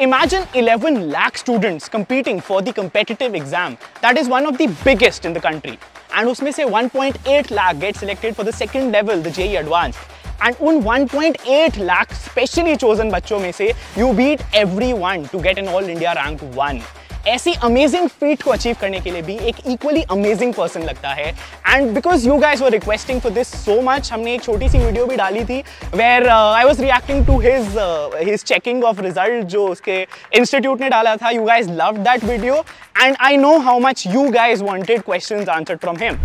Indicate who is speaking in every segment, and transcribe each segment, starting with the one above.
Speaker 1: Imagine 11 lakh students competing for the competitive exam that is one of the biggest in the country and उसमें से 1.8 lakh get selected for the second level the JEE Advanced and उन 1.8 lakh specially chosen बच्चों में से you beat everyone to get an all India rank 1 ऐसी amazing feet को achieve करने के लिए भी एक इक्वली अमेजिंग पर्सन लगता है and because you guys were requesting for this so much हमने एक छोटी सी वीडियो भी डाली थी where I was reacting to his his checking of result जो उसके इंस्टीट्यूट ने डाला था you guys love that video and I know how much you guys wanted question answer from him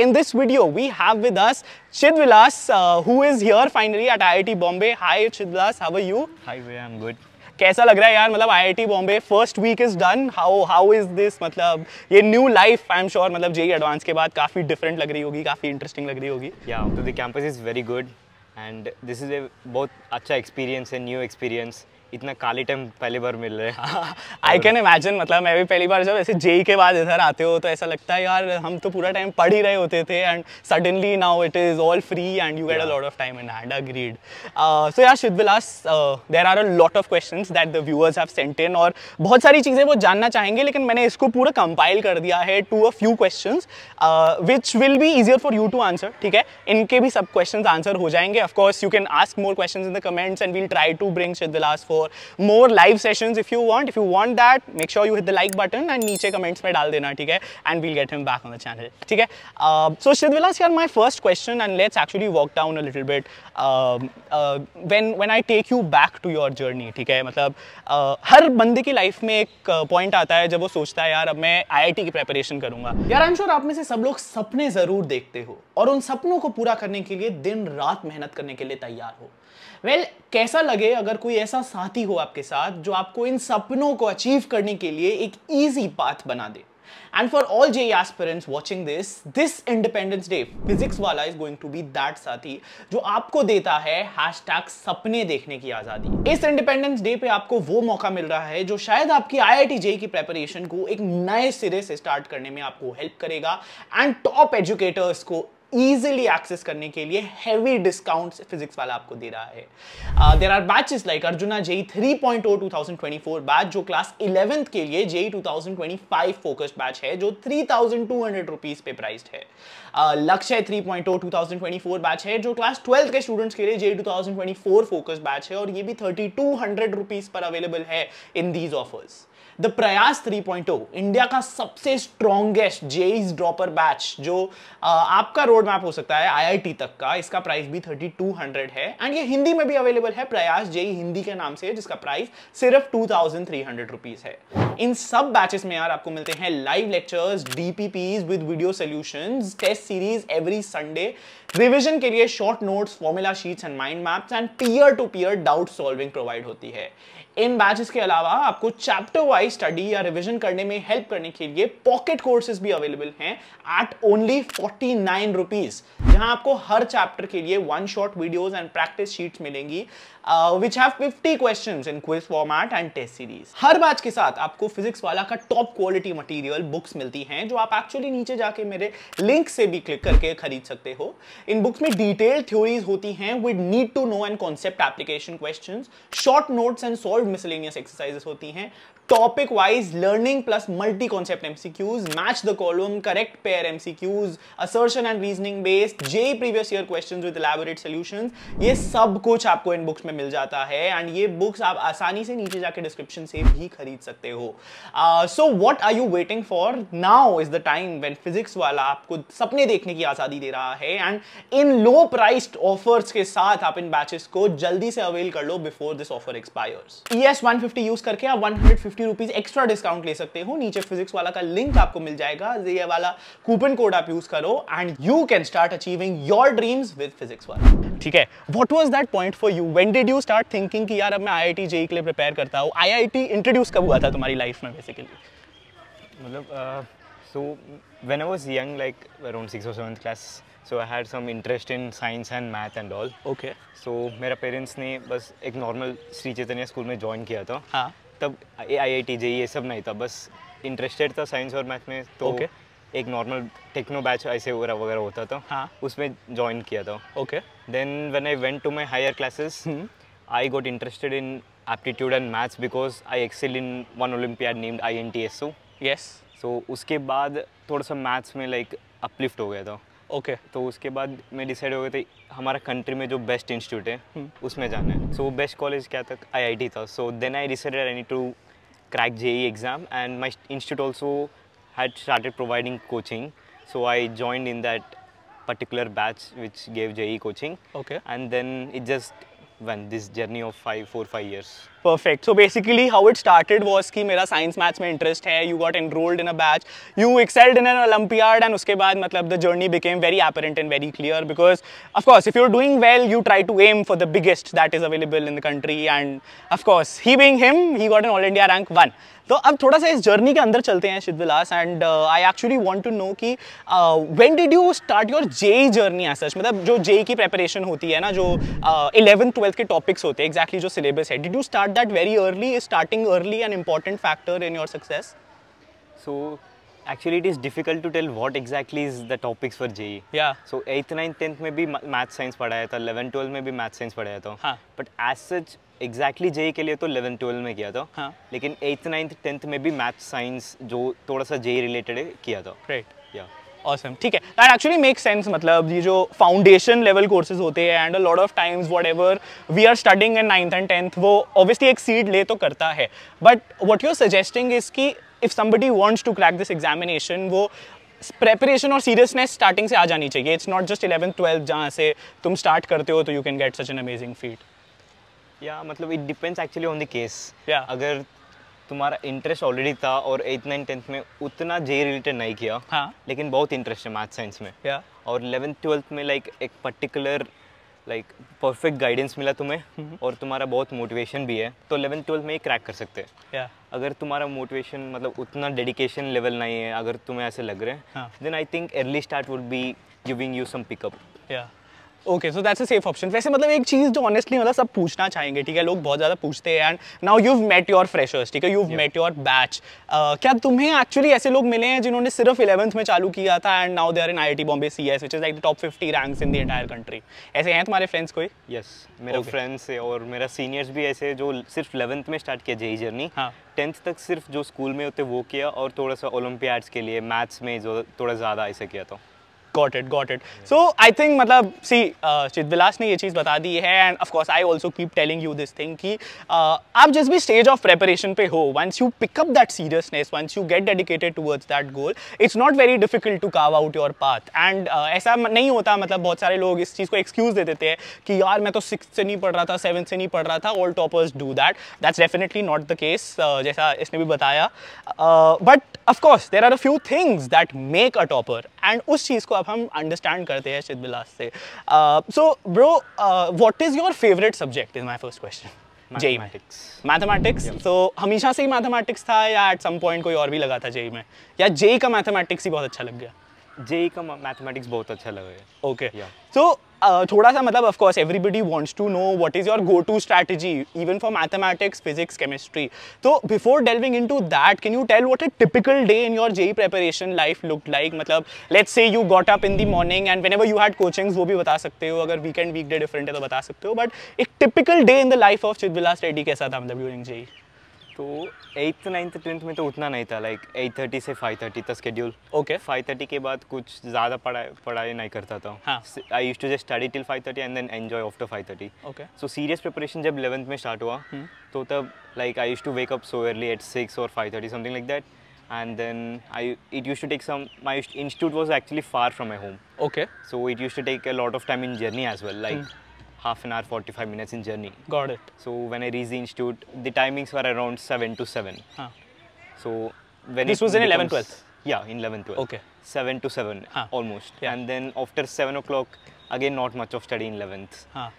Speaker 1: In this video, we have with us Chid Vilas, uh, who is here finally at IIT Bombay. Hi Chid Vilas, how are you? Hi I am good. कैसा लग रहा है यार मतलब IIT Bombay first week is done. How how is this मतलब ये new life I am मतलब JEE advance के बाद काफ़ी different लग रही होगी काफ़ी interesting लग रही होगी Yeah, so the campus is very good and
Speaker 2: this is a बहुत अच्छा एक्सपीरियंस है new experience. इतना काली टाइम पहली बार मिल रहे हैं
Speaker 1: आई कैन इमेजिन मतलब मैं भी पहली बार जब ऐसे जेई e के बाद इधर आते हो तो ऐसा लगता है यार हम तो पूरा टाइम पढ़ ही रहे होते थे and suddenly now it is all free and you get a lot of time in hand agreed so यार Chidvilas there are a lot of question that the viewers have sent in और बहुत सारी चीज़ें वो जानना चाहेंगे लेकिन मैंने इसको पूरा कंपाइल कर दिया है to a few question which will be easier for you to answer ठीक है इनके भी सब क्वेश्चन आंसर हो जाएंगे of course you can ask more question in the comments and we'll try to bring Chidvilas for और more live session if you want if you want that make sure you hit the like button and नीचे comments में डाल देना ठीक है and we'll gate him back on the channel ठीक है so शिद श्रीदविलास यार my first question and let's actually walk down a little bit when when I take you back to your journey ठीक है मतलब uh, हर बंदे की लाइफ में एक पॉइंट uh, आता है जब वो सोचता है यार अब मैं आई आई टी की प्रेपरेशन करूंगा यार आई एम श्योर आप में से सब लोग सपने जरूर देखते हो और उन सपनों को पूरा करने के लिए दिन रात मेहनत करने के लिए तैयार हो वेल well, कैसा लगे अगर कोई ऐसा साथी हो आपके साथ जो आपको इन सपनों को अचीव करने के लिए एक ईजी पाथ बना दे and for all JEE aspirants watching this this independence day physics वाला is going to be that साथी जो आपको देता है hashtag सपने देखने की आजादी इस इंडिपेंडेंस डे पे आपको वो मौका मिल रहा है जो शायद आपकी आई आई जे की प्रेपरेशन को एक नए सिरे से स्टार्ट करने में आपको हेल्प करेगा एंड टॉप एजुकेटर्स को ईजिली एक्सेस करने के लिए हैवी डिस्काउंट फिजिक्स वाला आपको दे रहा है there are batches like Arjuna JEE twenty four batch जो क्लास 11th के लिए जेई फाइव फोकस्ड बैच है जो हंड्रेड रुपीज पे प्राइस्ड है two thousand twenty four batch है जो क्लास ट्वेल्थ के स्टूडेंट्स के लिए जेई फोर फोकस्ड बैच है और ये भी हंड्रेड रुपीज पर अवेलेबल है इन दीज ऑफर्स द प्रयास 3.0 इंडिया का सबसे स्ट्रॉन्गेस्ट जेईस ड्रॉपर बैच जो आ, आपका रोड मैप हो सकता है आईआईटी तक का इसका प्राइस भी 3200 है एंड ये हिंदी में भी अवेलेबल है प्रयास जेई e हिंदी के नाम से जिसका प्राइस सिर्फ टू थाउजेंड है इन सब बैचेस में यार आपको मिलते हैं live lectures DPPs with video solution test series every Sunday revision के लिए short notes formula sheets and mind maps and peer to peer doubt solving provide होती है इन बैचेस के अलावा आपको चैप्टर वाइज स्टडी या रिविजन करने में हेल्प करने के लिए पॉकेट कोर्सेज भी अवेलेबल हैं at only forty nine rupees जहां आपको हर चैप्टर के लिए one shot videos and practice sheets मिलेंगी which have 50 questions in quiz format and test series हर बैच के साथ आपको फिजिक्स वाला का टॉप क्वालिटी मटीरियल बुक्स मिलती हैं जो आप एक्चुअली नीचे जाके मेरे लिंक से भी क्लिक करके खरीद सकते हो इन बुक्स में डिटेल थ्योरीज होती हैं with need to know and concept application question short notes and solved miscellaneous exercises होती हैं topic wise learning plus multi concept MCQs match the column correct pair MCQs assertion and reasoning based JEE previous year questions with elaborate solutions ये सब कुछ आपको इन books में मिल जाता है and ये बुक्स आप आसानी से नीचे जाके डिस्क्रिप्शन से भी खरीद सकते हो so what are you waiting for now is the time when physics वाला आपको सपने देखने की आजादी दे रहा है एंड इन लो प्राइस्ड ऑफर्स के साथ आप इन बैचेस को जल्दी से अवेल कर लो before this offer expires E S one use करके आप one fifty rupees extra discount ले सकते हो नीचे फिजिक्स वाला का लिंक आपको मिल जाएगा ये वाला कूपन कोड आप यूज़ करो and you can start achieving your dreams with physics वाला ठीक है what was that point for you when did you start thinking कि यार अब मैं आई आई e e के लिए प्रिपेयर करता हूँ आई आई इंट्रोड्यूस कब हुआ था तुम्हारी लाइफ में बेसिकली मतलब so when I was young like
Speaker 2: around six और seventh class so I had some interest in science and math and all okay so मेरा पेरेंट्स ने बस एक नॉर्मल श्री चैतन्य स्कूल में ज्वाइन किया था हाँ तब ए आई आई टी जे ये सब नहीं था बस इंटरेस्टेड था साइंस और मैथ में तो okay. एक नॉर्मल टेक्नो बैच ऐसे वगैरह वगैरह होता था हाँ. उसमें ज्वाइन किया था okay then when I went to my higher classes I got interested in aptitude and maths because I excel in one olympiad named I N T S yes so उसके बाद थोड़ा सा मैथ्स में like like, uplift हो गया था okay okay. तो उसके बाद मैं डिसाइड हो गया था हमारा कंट्री में जो बेस्ट इंस्टीट्यूट है hmm. उसमें जाना है सो बेस्ट कॉलेज क्या था आईआईटी था so then I decided I need to crack JEE exam and my institute also had started providing coaching so I joined in that particular batch which gave JEE coaching okay and then it just one this journey of five four five years
Speaker 1: perfect so basically how it started was की मेरा science maths में interest है you got enrolled in a batch you excelled in N olympiad and उसके बाद मतलब the journey became very apparent and very clear because of course if you are doing well you try to aim for the biggest that is available in the country and of course he being him he got an all India rank one तो अब थोड़ा सा इस journey के अंदर चलते हैं Chidvilas and I actually want to know कि when did you start your JEE journey as such मतलब जो जे की प्रेपरेशन होती है ना जो इलेवंथ uh, ट्वेल्थ के टॉपिक्स होते हैं एग्जैक्टली exactly जो सिलेबस है did you start that very early is starting early an important factor in your success? So actually it is difficult to tell what exactly is
Speaker 2: the topics for JE. Yeah. So 8th, 9th, 10th mein bhi math science padhaya tha 11, 12 mein bhi math science padhaya tha ha but as such exactly JEE के लिए तो eleven twelve में किया था हाँ. लेकिन eighth ninth tenth में भी मैथ साइंस जो थोड़ा सा जेई रिलेटेड है किया था राइट
Speaker 1: ऑसम ठीक है दैट एक्चुअली मेक सेंस मतलब ये जो फाउंडेशन लेवल कोर्सेज होते हैं and a lot of times whatever we are studying in ninth and tenth वो ऑब्वियसली एक सीट ले तो करता है but what you're suggesting is की if somebody wants to crack this examination वो प्रेपरेशन और सीरियसनेस स्टार्टिंग से आ जानी चाहिए it's not just eleven twelfth जहाँ से तुम स्टार्ट करते हो तो you can get such an amazing feat
Speaker 2: या मतलब it depends actually on the case अगर तुम्हारा इंटरेस्ट ऑलरेडी था और एथ नाइन टेंथ में उतना जे रिलेटेड नहीं किया हाँ लेकिन बहुत इंटरेस्ट है मैथ साइंस में या? और इलेवेंथ ट्वेल्थ में लाइक एक पर्टिकुलर लाइक परफेक्ट गाइडेंस मिला तुम्हें हम्म। और तुम्हारा बहुत मोटिवेशन भी है तो इलेवेंथ ट्वेल्थ में ही क्रैक कर सकते हैं yeah. अगर तुम्हारा मोटिवेशन मतलब उतना डेडिकेशन लेवल नहीं है अगर तुम्हें ऐसे लग रहे हैं then I think early
Speaker 1: start would be giving you some pickup okay so that's a safe option वैसे मतलब एक चीज़ जो ऑनेस्टली मतलब सब पूछना चाहेंगे ठीक है लोग बहुत ज़्यादा पूछते हैं and now you met your freshers ठीक है यू मेट योर बैच क्या तुम्हें एक्चुअली ऐसे लोग मिले हैं जिन्होंने सिर्फ इलेवंथ में चालू किया था and now they are in I I Bombay C S which is like the top fifty ranks in the entire country ऐसे हैं तुम्हारे फ्रेंड्स कोई यस
Speaker 2: मेरे फ्रेंड्स है और मेरा सीनियर्स भी ऐसे जो सिर्फ इलेवंथ में स्टार्ट किया जेई जर्नी e हाँ टेंथ तक सिर्फ जो स्कूल में होते वो किया और थोड़ा सा ओलंपियाड्स के लिए मैथ्स में जो थोड़ा ज़्यादा ऐसे किया था
Speaker 1: got it got it so I think मतलब सी चित uh, ने ये चीज़ बता दी है and of course I also keep telling you this thing कि uh, आप जिस भी स्टेज ऑफ प्रेपरेशन पे हो once you pickup that seriousness once you get dedicated towards that goal it's not very difficult to carve out your path एंड ऐसा नहीं होता मतलब बहुत सारे लोग इस चीज़ को एक्सक्यूज दे देते हैं कि यार मैं तो सिक्स से नहीं पढ़ रहा था सेवन से नहीं पढ़ रहा था all toppers do that that's definitely not the case जैसा इसने भी बताया but of course there are a few things that make a topper and उस चीज़ को अब हम अंडरस्टैंड करते हैं शिद बिलास से so bro what is your favourite subject is my first question JEE mathematics mathematics तो हमेशा से ही मैथमेटिक्स था या एट सम पॉइंट कोई और भी लगा था जेई में या जेई का मैथमेटिक्स ही बहुत अच्छा लग गया जेई का मैथमेटिक्स बहुत अच्छा लग गया ओके सो थोड़ा सा मतलब of course everybody wants to know what is your go to strategy even for mathematics physics chemistry तो before delving in to that can you tell what a typical day in your JEE preparation life look like मतलब let's say you got up in the morning and whenever you had coachings वो भी बता सकते हो अगर weekend day different है तो बता सकते हो बट एक typical day in the life of Chidvilas Reddy कैसा था मतलब ड्यूरिंग जेई तो एट्थ नाइन्थ
Speaker 2: टेंथ में तो उतना नहीं था लाइक एट थर्टी से फाइव थर्टी था स्केड्यूल ओके फाइव थर्टी के बाद कुछ ज़्यादा पढ़ाई पढ़ाई नहीं करता था I use to just study till five thirty and then enjoy after five thirty okay so serious preparation जब इलेवंथ में स्टार्ट हुआ hmm. तो तब like I use to wake up so early at six और five thirty something like that and then I it use to take some my institute was actually far from my home okay so it use to take a lot of time in journey as well like half an hour, 45 minutes in journey. Got it. So when I reached the institute, the timings were around 7 to 7. Huh. So when This was in 11th, 12th? Yeah, in 11th, 12th. Okay. 7 to 7, huh. almost. Yeah. And then after 7 o'clock, again not much of study in 11th. Huh.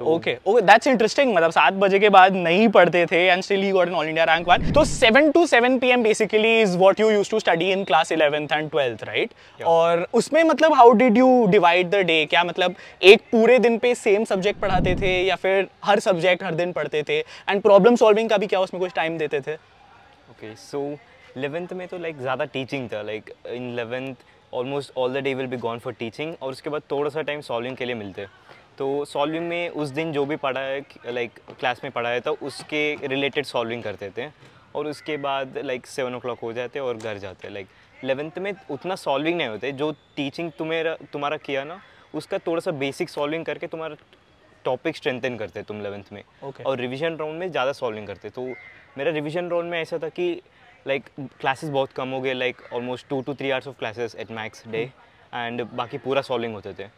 Speaker 2: Okay
Speaker 1: okay that's interesting मतलब सात बजे के बाद नहीं पढ़ते थे and still he got an all India rank one तो seven to seven p m basically is what you use to study in class eleventh and twelfth right और उसमें मतलब how did you divide the day क्या मतलब एक पूरे दिन पे सेम सब्जेक्ट पढ़ाते थे या फिर हर सब्जेक्ट हर दिन पढ़ते थे एंड प्रॉब्लम सॉल्विंग का भी क्या उसमें कुछ टाइम देते थे ओके सो इलेवेंथ में तो लाइक ज़्यादा टीचिंग था like in eleventh almost all the
Speaker 2: day will be gone for teaching और उसके बाद थोड़ा सा टाइम सॉल्विंग के लिए मिलते हैं तो सॉल्विंग में उस दिन जो भी पढ़ा है लाइक क्लास में पढ़ाया था तो उसके रिलेटेड सॉल्विंग करते थे और उसके बाद लाइक सेवन ओ हो जाते और घर जाते लाइक इलेवेंथ में उतना सॉल्विंग नहीं होते जो टीचिंग तुम्हें तुम्हारा किया ना उसका थोड़ा सा बेसिक सॉल्विंग करके तुम्हारा टॉपिक स्ट्रेंथन करते तुम इलेवंथ में okay. और रिवीजन राउंड में ज़्यादा सॉल्विंग करते तो मेरा रिवीजन राउंड में ऐसा था कि लाइक like, क्लासेस बहुत कम हो गए like almost two two three hours of classes at max day and बाकी पूरा सॉल्विंग होते थे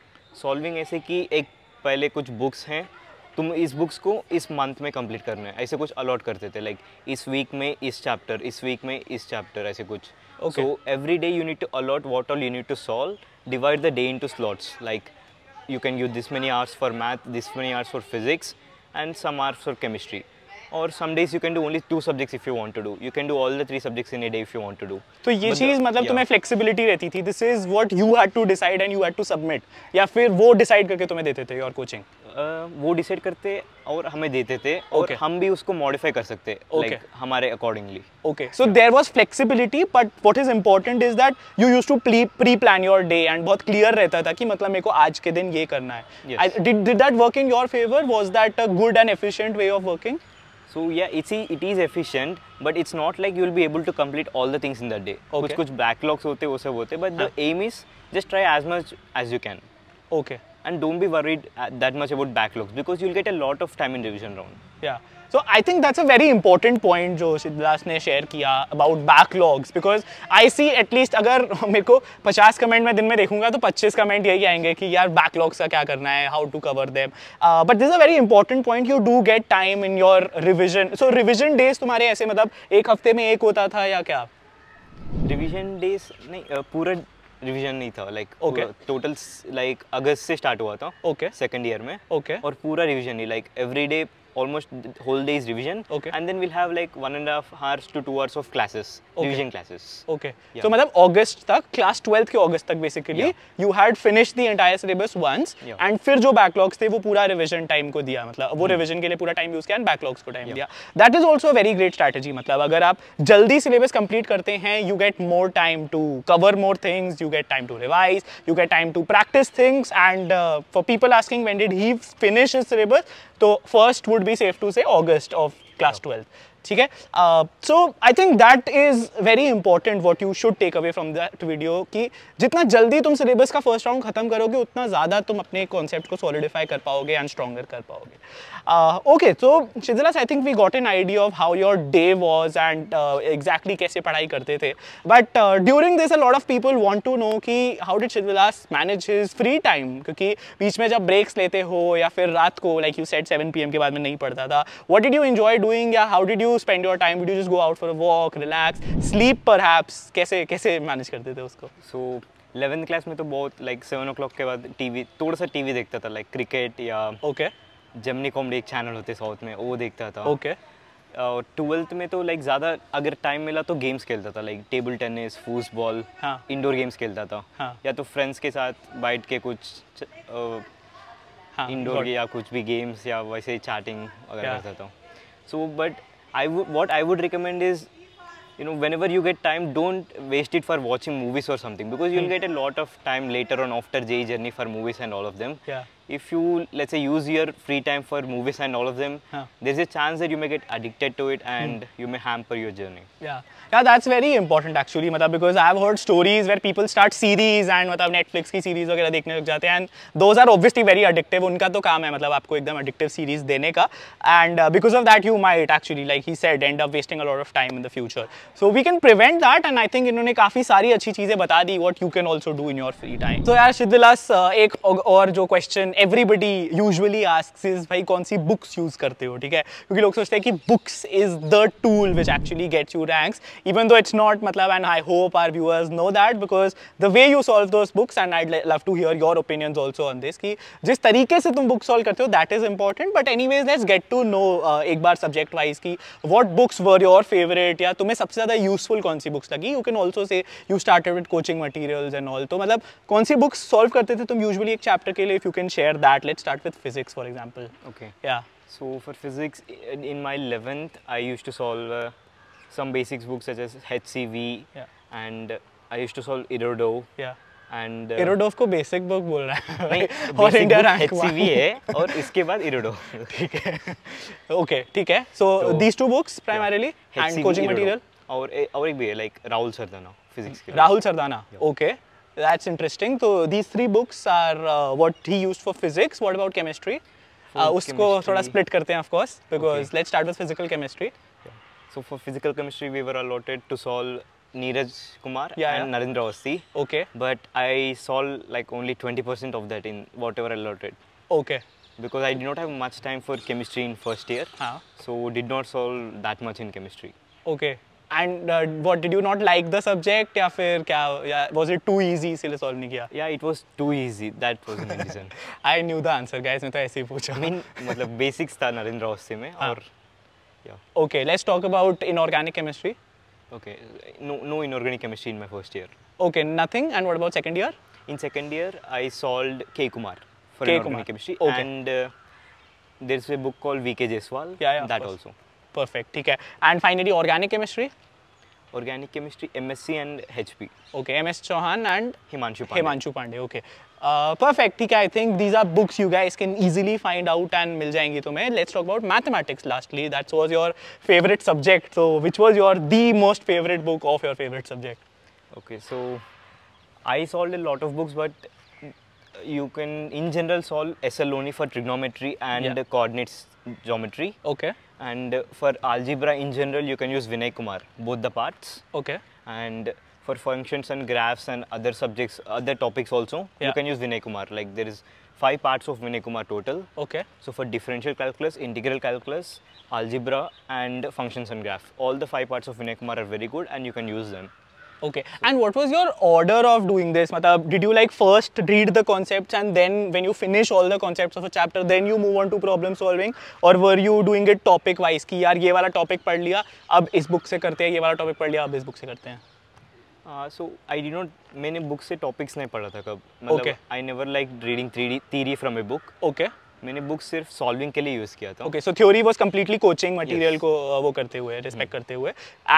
Speaker 2: सॉल्विंग ऐसे कि एक पहले कुछ बुक्स हैं तुम इस बुक्स को इस मंथ में कंप्लीट करना है ऐसे कुछ अलॉट करते थे लाइक इस वीक में इस चैप्टर इस वीक में इस चैप्टर ऐसे कुछ so every day you need to allot what all you need to solve divide the day into slots like you can you this many hours for math this many hours for physics and some hours for chemistry और some days you can do only two subjects if you want to do you can do all the three subjects in a day if you want to do तो ये चीज मतलब तुम्हें
Speaker 1: flexibility रहती थी this is what you had to decide and you had to submit या फिर वो डिसाइड करके तुम्हें देते थे योर कोचिंग uh, वो डिसाइड करते
Speaker 2: और हमें देते थे और okay. हम भी उसको मॉडिफाई कर सकते okay. like, हमारे accordingly
Speaker 1: okay so there was flexibility but what is important is that you use to pre plan your day and बहुत क्लियर रहता था कि मतलब मेरे को आज के दिन ये करना है did that work in your favour was that a good and efficient way of working so yeah it's ही it is efficient but it's not like
Speaker 2: you will be able to complete all the things in the day कुछ कुछ backlogs होते वो सब होते but the aim is just try as much as you can okay and don't be worried that much about back looks because you'll get a lot of time in revision round.
Speaker 1: Yeah. So I think that's a very important point जो सिद्धार्थ ने share किया about backlogs because I see at least अगर मेरे को 50 comment मैं दिन में देखूंगा तो 25 comment यही आएंगे कि यार backlogs का क्या करना है how to cover them uh, but this is a very important point you do get time in your revision so revision days तुम्हारे ऐसे मतलब एक हफ्ते में एक होता था या क्या
Speaker 2: रिविजन डेज नहीं पूरा रिविजन नहीं था लाइक ओके टोटल लाइक अगस्त से स्टार्ट हुआ था ओके सेकंड ईयर में ओके okay. और पूरा रिविजन नहीं like day almost whole day is revision. Okay. And then we'll have like one and a half hours to two hours
Speaker 1: of classes, okay. revision classes. Okay. Yeah. So, matlab August tak, class 12th ke August tak basically yeah. you had finished the entire syllabus once yeah. and fir jo backlogs the wo pura revision time को दिया मतलब वो revision ke liye pura time use kiya and backlogs ko time yeah. दिया. That is also a very great strategy matlab agar aap jaldi syllabus complete karte hain you get more time to cover more things, you get time to revise, you get time to practice things and uh, for people asking when did he finish his syllabus, तो first would be safe to say August of class 12th. ठीक है so I think that is very important what you should take away from that video कि जितना जल्दी तुम syllabus का first round खत्म करोगे उतना ज़्यादा तुम अपने कॉन्सेप्ट को सॉलिडिफाई कर पाओगे एंड स्ट्रॉगर कर पाओगे ओके सो शिजलास I think we got an idea of how your day was and exactly कैसे पढ़ाई करते थे but during this a lot of people want to know कि हाउ डिड शिजलास मैनेज हिज फ्री टाइम क्योंकि बीच में जब ब्रेक्स लेते हो या फिर रात को like you set seven p m के बाद में नहीं पढ़ता था what did you enjoy doing या how did you you spend your time? Just go out for a walk relax sleep relax, कैसे कैसे मैनेज करते थे उसको? सो इलेवेंथ क्लास में तो
Speaker 2: बहुत लाइक सेवन ओ के बाद टीवी थोड़ा सा टीवी देखता था लाइक क्रिकेट या ओके जमनी कॉमेडी एक चैनल होते साउथ में वो देखता था ओके और ट्वेल्थ में तो लाइक ज़्यादा अगर टाइम मिला तो गेम्स खेलता था लाइक टेबल टेनिस फुटबॉल हाँ इंडोर गेम्स खेलता था हाँ या तो फ्रेंड्स के साथ बैठ के कुछ हाँ इंडोर या कुछ भी गेम्स या वैसे चैटिंग वगैरह करता था so but I would what I would recommend is you know whenever you get time don't waste it for watching movies or something because you'll hmm. get a lot of time later on after J journey for movies and all of them yeah if you let's say use your free time for movies and all of them huh. there's a chance that you may get addicted to it and hmm. you may hamper your journey
Speaker 1: yeah yeah that's very important actually matlab because i have heard stories where people start series and matlab netflix ki series wagera dekhne lag jate hain and those are obviously very addictive unka to kaam hai matlab aapko ekdam addictive series dene ka and uh, because of that you might actually like he said end up wasting a lot of time in the future so we can prevent that and i think inhone kafi sari achhi cheeze bata di what you can also do in your free time so yaar shiddhilas uh, ek aur jo question everybody usually ask is भाई कौन सी books use करते हो ठीक है क्योंकि लोग सोचते हैं कि books is the tool which actually gets you ranks even though it's not मतलब and I hope our viewers know that because the way you solve those books and I love to hear your opinion also on this की जिस तरीके से तुम book solve करते हो that is important but anyways let's get to know एक बार subject wise की what books were your favourite या तुम्हें सबसे ज़्यादा यूजफुल कौन सी बुक्स लगी you can also say you started with coaching material and all तो मतलब कौन सी बुक्स सॉल्व करते थे तुम यूजली एक चैप्टर के लिए if you can share share that. Let's start with physics, for example. Okay.
Speaker 2: Yeah. So for physics, in my 11th, I used to solve uh, some basics books such as HCV. Yeah. And I used to solve Irodo. Yeah. And Irodov
Speaker 1: को basic book बोल रहा है नहीं और India rank HCV है और इसके बाद इरोडो ठीक है ओके ठीक है so these two books primarily and coaching material और और एक भी है लाइक राहुल सरदाना फिजिक्स के Rahul Sardana okay That's interesting. So these three books are uh, what he used for physics. What about chemistry? Uh, उसको थोड़ा split करते हैं of course because okay. let's start with physical chemistry. Yeah. So for physical chemistry we were
Speaker 2: allotted to solve Neeraj Kumar yeah, and yeah. Narendra Osi. Okay. But I solved like only 20% of that in whatever allotted. Okay. Because I did not have much time for chemistry in first year. -huh. Ah. So did not solve that much in chemistry.
Speaker 1: Okay. And what did you not like the subject या फिर क्या या was it too easy इसीलिए solve नहीं किया या it was too easy that was reason I knew the answer guys मैं तो ऐसे ही पूछा मीन मतलब बेसिक्स था नरेंद्र ऑस्से में और okay let's talk about inorganic chemistry
Speaker 2: okay no no inorganic chemistry in my first year
Speaker 1: okay nothing and what about second year
Speaker 2: in second year i solved k kumar for k. inorganic kumar. chemistry okay. and uh, there's a book called vk jaiswal yeah, yeah, that also
Speaker 1: perfect ठीक है and finally organic chemistry organic chemistry M S C and H P okay M S Chauhan and Himanshu Himanshu Pande okay perfect ठीक है I think these are books you guys can easily find out and मिल जाएंगी तुम्हें let's talk about mathematics lastly that's was your favourite subject so which was your the most favourite book of your favourite subject okay so I sold lot of books
Speaker 2: but you can in general solve SL only for trigonometry and yeah. coordinates geometry. Okay. And for algebra in general, you can use Vinay Kumar, both the parts. Okay. And for functions and graphs and other subjects, other topics also, yeah. you can use Vinay Kumar. Like there is five parts of Vinay Kumar total. Okay. So for differential calculus, integral calculus, algebra and functions and graph, all the five parts of Vinay Kumar are
Speaker 1: very good and you can use them. Okay and what was your order of doing this मतलब did you like first read the concepts and then when you finish all the concepts of a chapter then you move on to problem solving और were you doing it topic wise कि यार ये वाला topic पढ़ लिया अब इस book से करते हैं ये वाला टॉपिक पढ़ लिया अब इस बुक से करते
Speaker 2: हैं सो आई डी नॉट मैंने बुक से टॉपिक्स नहीं पढ़ा था कब okay I never like reading three d theory from a book okay मैंने बुक सिर्फ सॉल्विंग के लिए यूज़
Speaker 1: किया था okay so theory was completely coaching material को वो करते हुए रिस्पेक्ट hmm. करते हुए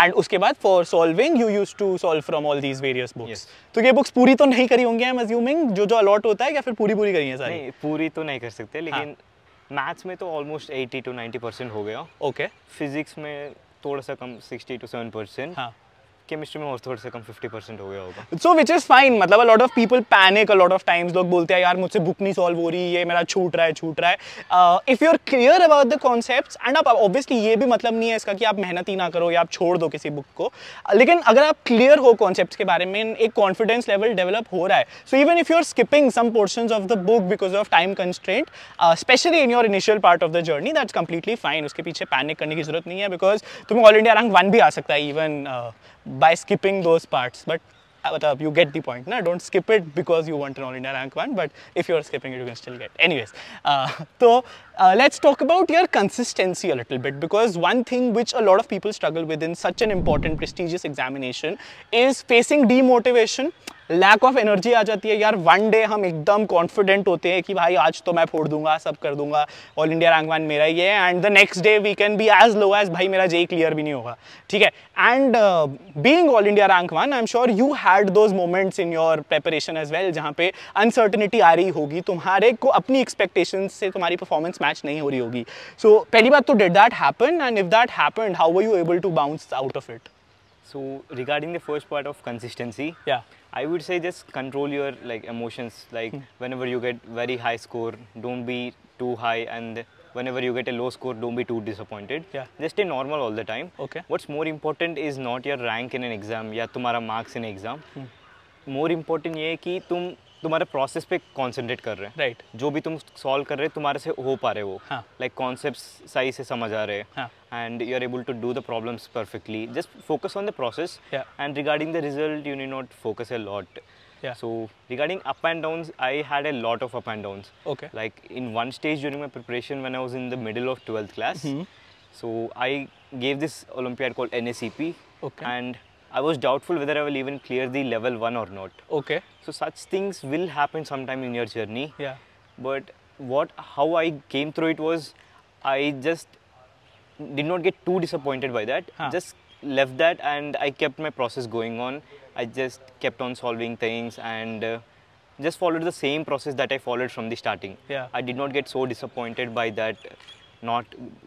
Speaker 1: एंड उसके बाद for solving you use to solve from all these various books तो ये बुक्स पूरी तो नहीं करी होंगी आई एम अज्यूमिंग जो जो अलॉट होता है या फिर पूरी पूरी करी है सारी नहीं, पूरी तो नहीं कर सकते हाँ। लेकिन मैथ्स में तो
Speaker 2: ऑलमोस्ट 80 टू 90 परसेंट हो गया ओके okay. फिजिक्स में थोड़ा सा कम 60 टू 7 परसेंट हाँ. केमिस्ट्री में और थोड़े से कम 50 परसेंट हो गया होगा
Speaker 1: सो विच इज़ फाइन मतलब a lot of people panic a lot of times लोग बोलते हैं यार मुझसे बुक नहीं सॉल्व हो रही ये मेरा छूट रहा है छूट रहा है if you are clear about the concept and आप ऑब्वियसली ये भी मतलब नहीं है इसका कि आप मेहनत ही ना करो या आप छोड़ दो किसी बुक को uh, लेकिन अगर आप क्लियर हो कॉन्सेप्ट के बारे में एक कॉन्फिडेंस लेवल डेवलप हो रहा है so even if you are skipping some portion of the book because of time constraint specially in your initial part of the journey that's completely fine उसके पीछे पैनिक करने की जरूरत नहीं है बिकॉज तुम्हें ऑल इंडिया रैंक वन भी आ सकता है even by skipping those parts. But uh, uh, you get the point. Now, don't skip it because you want an All India rank one, but if you are skipping it, you can still get. Anyways, uh, so uh, let's talk about your consistency a little bit because one thing which a lot of people struggle with in such an important prestigious examination is facing demotivation lack of energy आ जाती है यार one day हम एकदम confident होते हैं कि भाई आज तो मैं फोड़ दूंगा सब कर दूंगा ऑल इंडिया रैंक वन मेरा ही है and the next day we can be as low as भाई मेरा जे क्लियर भी नहीं होगा ठीक है and being all India rank one I am sure you had those moments in your preparation as well जहाँ पे अनसर्टनिटी आ रही होगी तुम्हारे को अपनी एक्सपेक्टेशन से तुम्हारी परफॉर्मेंस मैच नहीं हो रही होगी सो so, पहली बात तो did that happen and if that happen how were you able to bounce out of it
Speaker 2: So regarding the first part of consistency, yeah, I would say just control your like emotions. Like mm. whenever you get very high score, don't be too high, and whenever you get a low score, don't be too disappointed. Yeah, just stay normal all the time. Okay. What's more important is not your rank in an exam yeah, तुम्हारा marks in an exam. Mm. More important is that you. तुम्हारे process पे concentrate कर रहे हैं right right. जो भी तुम solve कर रहे हो तुम्हारे से हो पा रहे वो लाइक हाँ. कॉन्सेप्ट like सही से समझ आ रहे हैं and you are able to do the problems perfectly just focus on the process and regarding the result you need not focus a lot so regarding up and down I had a lot of up and down okay like in one stage during my preparation one I was in the middle of twelfth class so I gave this olympiad call N S C P and I was doubtful whether I will even clear the level one or not. Okay. So such things will happen sometime in your journey. Yeah. But what how I came through it was I just did not get too disappointed by that. Huh. Just left that and I kept my process going on. I just kept on solving things and uh, just followed the same process that I followed from the starting. Yeah. I did not get so disappointed by that not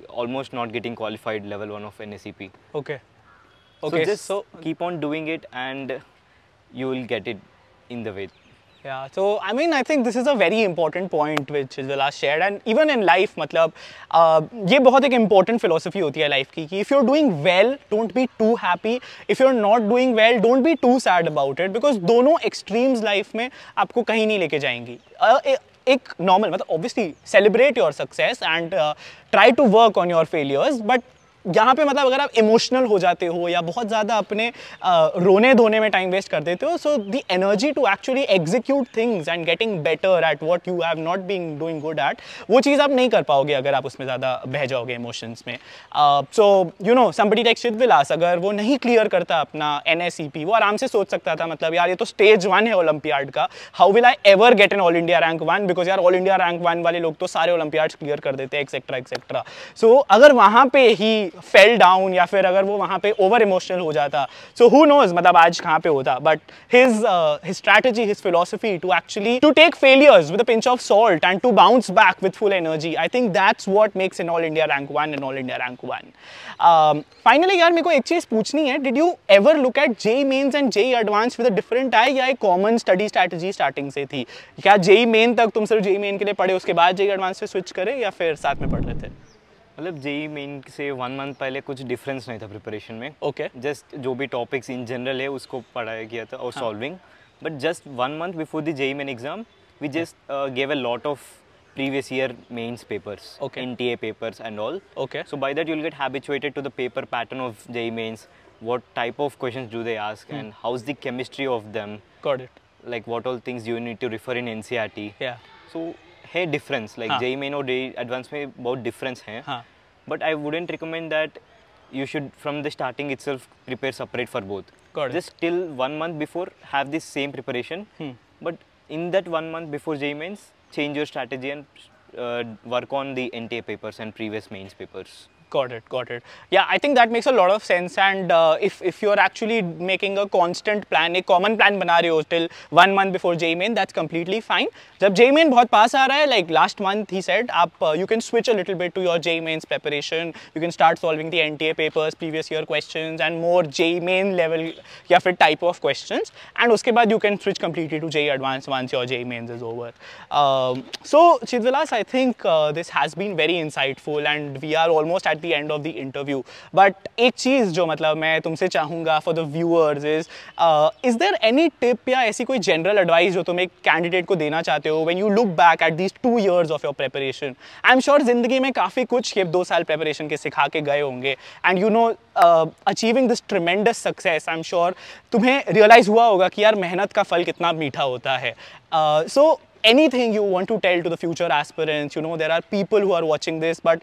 Speaker 2: almost not getting qualified level 1 of NACP.
Speaker 1: Okay. okay so, just so keep on doing it and you
Speaker 2: will get it in the way
Speaker 1: yeah so i mean i think this is a very important point which is well shared and even in life matlab uh, ये बहुत एक important philosophy hoti hai life ki ki if you're doing well don't be too happy if you're not doing well don't be too sad about it because dono extremes life mein aapko kahin nahi leke jayengi uh, एक normal मतलब obviously celebrate your success and try to work on your failures but यहाँ पे मतलब अगर आप emotional हो जाते हो या बहुत ज़्यादा अपने आ, रोने धोने में टाइम वेस्ट कर देते हो so the energy to actually execute things and getting better at what you have not been doing good at वो चीज़ आप नहीं कर पाओगे अगर आप उसमें ज़्यादा बह जाओगे इमोशंस में so you know somebody like Chidvilas अगर वो नहीं क्लियर करता अपना एन वो आराम से सोच सकता था मतलब यार ये तो स्टेज वन है ओलंपियाड का how will I ever get an all India rank one because यार ऑल इंडिया रैंक वन वाले लोग तो सारे ओलंपियाड्स क्लियर कर देते हैं एक्सेट्रा एक्सेट्रा सो अगर वहाँ पे ही फेल डाउन या फिर अगर वो वहाँ पे ओवर इमोशनल हो जाता सो हु नोज मतलब आज कहाँ पे होता but his his strategy his philosophy to actually to take failures with pinch of salt and to bounce back with full energy I think that's what makes in all India rank one in all India rank one finally यार मेरे को एक चीज़ पूछनी है did you ever look at J Mains and J advance with different eye या एक common study strategy starting से थी क्या जेई मेन तक तुम सिर्फ जेई मेन के लिए पढ़े उसके बाद जेई एडवांस से स्विच करे या फिर साथ में पढ़ रहे थे
Speaker 2: मतलब जेई मेन से वन मंथ पहले कुछ डिफरेंस नहीं था प्रिपरेशन में ओके जस्ट जो भी टॉपिक्स इन जनरल है उसको पढ़ाया गया था और solving but just one month before the JEE Main exam we just gave a lot of previous year Mains papers N T A papers and all okay so by that you'll get habituated to the paper pattern of JEE Mains what type of question do they ask and how is the chemistry of them like what all things you need to refer in N C R T so है difference like J Main और advance में बहुत difference है but I wouldn't recommend that you should from the starting it's prepare separate for both just till one month before have this same preparation but in that one month before J Mains change your strategy and work on the N T A papers and previous Mains papers Got it,
Speaker 1: got it. Yeah, I think that makes a lot of sense. And uh, if, if you're actually making a constant plan, a common plan बना till one month before J main, that's completely fine. जब J main बहुत पास आ like last month he said, uh, you can switch a little bit to your J mains preparation. You can start solving the NTA papers, previous year questions, and more J main level या type of questions. And उसके बाद you can switch completely to J advanced once your J mains is over. Um, so Chidvilas, I think uh, this has been very insightful, and we are almost at at the end of the interview but एक चीज़ जो मतलब मैं तुमसे चाहूँगा for the viewers is is there any tip या ऐसी कोई जनरल एडवाइस जो तुम एक कैंडिडेट को देना चाहते हो when you look back at these two years of your preparation I am sure जिंदगी में काफ़ी कुछ ये दो साल प्रेपरेशन के सिखा के गए होंगे and you know achieving this tremendous success I am sure तुम्हें रियलाइज़ हुआ होगा कि यार मेहनत का फल कितना मीठा होता है so anything you want to tell to the future future aspirants you know there are people who are watching this uh,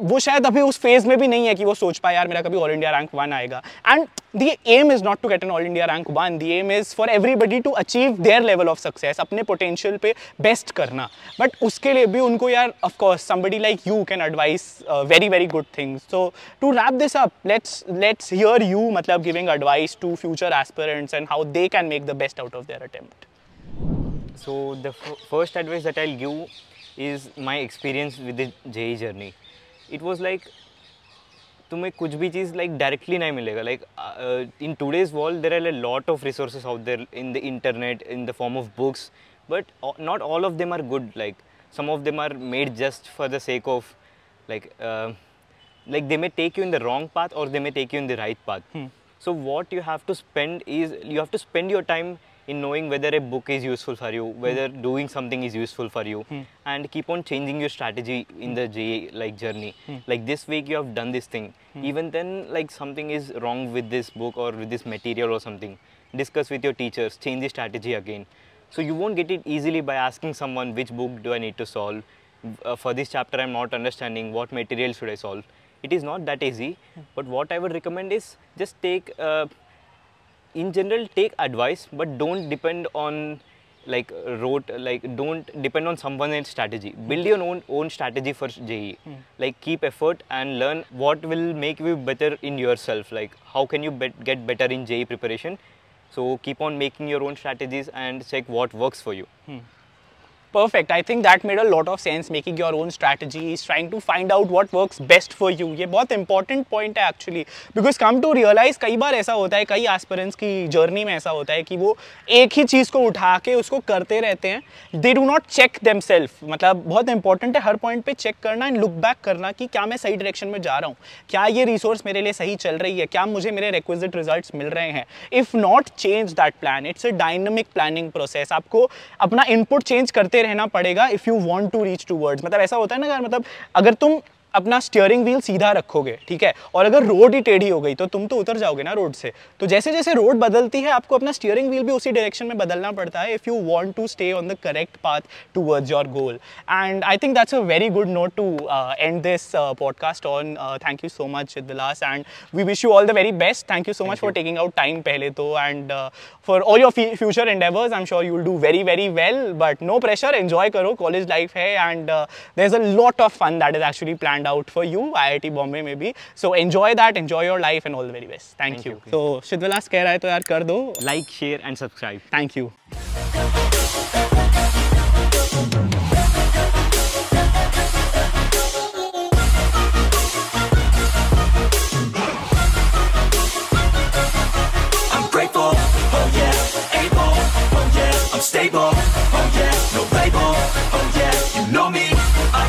Speaker 1: वो शायद अभी उस फेज में भी नहीं है कि वो सोच पाए यार मेरा कभी ऑल इंडिया रैंक वन आएगा and the aim is not to get an all India rank one the aim is for everybody to achieve their level of success अपने पोटेंशियल पे बेस्ट करना बट उसके लिए भी उनको यार of course somebody like you can advise very very good things so to wrap this up let's let's hear you matlab giving advice to future aspirants and how they can make the best out of their attempt so the first advice that i'll give is my experience with the JE journey
Speaker 2: it was like तुम्हें कुछ भी चीज़ like directly नहीं मिलेगा like in today's world there are a lot of resources out there in the internet in the form of books but not all of them are good like some of them are made just for the sake of like like they may take you in the wrong path or they may take you in the right path hmm. so what you have to spend is you have to spend your time in knowing whether a book is useful for you hmm. whether hmm. doing something is useful for you hmm. and keep on changing your strategy in the like journey hmm. like this week you have done this thing hmm. even then like something is wrong with this book or with this material or something discuss with your teachers change the strategy again so you won't get it easily by asking someone which book do i need to solve uh, for this chapter i'm not understanding what material should i solve it is not that easy but what i would recommend is just take uh, in general take advice but don't depend on like wrote like don't depend on someone else's strategy build your own own strategy for je mm. like keep effort and learn what will make you better in yourself like how can you bet, get better in je preparation so keep on making your own strategies and check what works for you
Speaker 1: mm. Perfect I think that made a lot of sense making your own strategy is trying to find out what work best for you ये बहुत important point है actually because come to realise कई बार ऐसा होता है कई aspirants की जर्नी में ऐसा होता है कि वो एक ही चीज़ को उठा के उसको करते रहते हैं they do not check them self मतलब बहुत इंपॉर्टेंट है हर पॉइंट पर चेक करना एंड लुक बैक करना कि क्या मैं सही डायरेक्शन में जा रहा हूँ क्या ये रिसोर्स मेरे लिए सही चल रही है क्या मुझे मेरे रिक्वेजिट रिजल्ट मिल रहे हैं if not change that plan it's a dynamic planning process आपको अपना इनपुट चेंज करते रहे रहना पड़ेगा if you want to reach towards मतलब ऐसा होता है ना यार मतलब अगर तुम अपना स्टीयरिंग व्हील सीधा रखोगे ठीक है और अगर रोड ही टेढ़ी हो गई तो तुम तो उतर जाओगे ना रोड से तो जैसे जैसे रोड बदलती है आपको अपना स्टीयरिंग व्हील भी उसी डायरेक्शन में बदलना पड़ता है if you want to stay on the correct path towards your goal and I think that's a very good note to end this podcast on thank you so much Chidvilas and we wish you all the very best thank you so much for taking out time पहले तो and for all your future endeavours I am sure you do very very well but no pressure enjoy करो college life है and there is a lot of fun that is actually plan panned out for you, IIT Bombay maybe. So enjoy that, enjoy your life and all the very best. Thank, Thank you. you. So Shidvilas कह रहा है तो यार कर दो. Like, share and subscribe. Thank you. stable.